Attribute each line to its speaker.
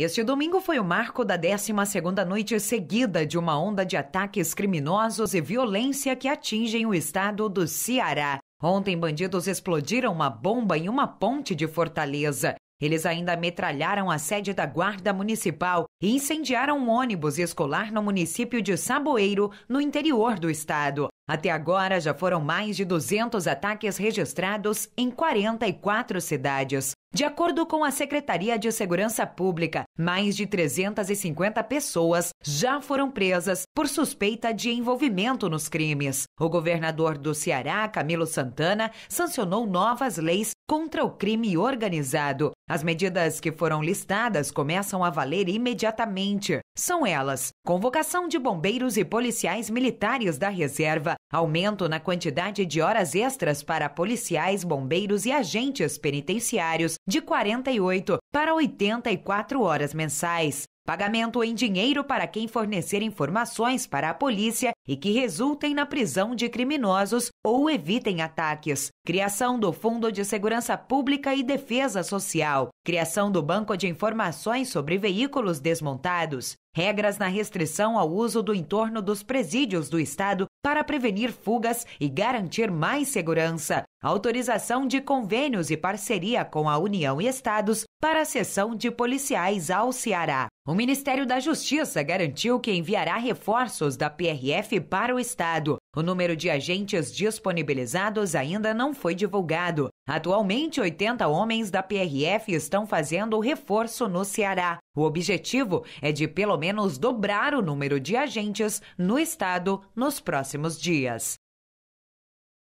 Speaker 1: Este domingo foi o marco da 12 noite seguida de uma onda de ataques criminosos e violência que atingem o estado do Ceará. Ontem, bandidos explodiram uma bomba em uma ponte de Fortaleza. Eles ainda metralharam a sede da Guarda Municipal e incendiaram um ônibus escolar no município de Saboeiro, no interior do estado. Até agora, já foram mais de 200 ataques registrados em 44 cidades. De acordo com a Secretaria de Segurança Pública, mais de 350 pessoas já foram presas por suspeita de envolvimento nos crimes. O governador do Ceará, Camilo Santana, sancionou novas leis contra o crime organizado. As medidas que foram listadas começam a valer imediatamente. São elas: convocação de bombeiros e policiais militares da reserva aumento na quantidade de horas extras para policiais, bombeiros e agentes penitenciários de 48 para 84 horas mensais. Pagamento em dinheiro para quem fornecer informações para a polícia e que resultem na prisão de criminosos ou evitem ataques. Criação do Fundo de Segurança Pública e Defesa Social. Criação do Banco de Informações sobre Veículos Desmontados. Regras na restrição ao uso do entorno dos presídios do Estado para prevenir fugas e garantir mais segurança, autorização de convênios e parceria com a União e Estados para a cessão de policiais ao Ceará. O Ministério da Justiça garantiu que enviará reforços da PRF para o Estado. O número de agentes disponibilizados ainda não foi divulgado, Atualmente, 80 homens da PRF estão fazendo o reforço no Ceará. O objetivo é de pelo menos dobrar o número de agentes no estado nos próximos dias.